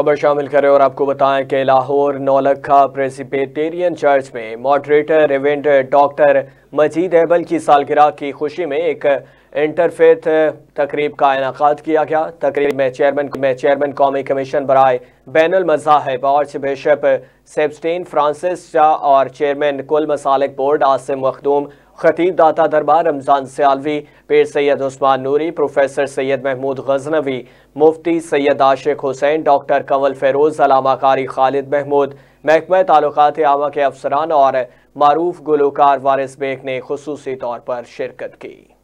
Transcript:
खबर शामिल करें और आपको बताएं कि लाहौर नौलखा प्रेसिपेटेरियन चर्च में moderator event doctor Majeed Ahbal की सालगिरह की खुशी में एक इंटरफेथ तकरीब का इनका किया गया तकरीब में चेयरमैन में चेयरमैन कौमी कमीशन बरए बैन मज़ाहब आर्च बिशप सेबस्टीन फ्रांसिस और चेयरमैन कुल मसालिक बोर्ड आसिम मखदूम खतीब दाता दरबार रमज़ान सयालवी पेर सैयद उस्मान नूरी प्रोफेसर सैयद महमूद गजनवी मुफ्ती सैयद आशिक हुसैन डॉक्टर कंवल फेरोज़ अलामा कारी खालिद महमूद महकमा तल्क आवा के अफसरान और मरूफ गुलकार वारिस बेग ने खसूसी तौर पर शिरकत की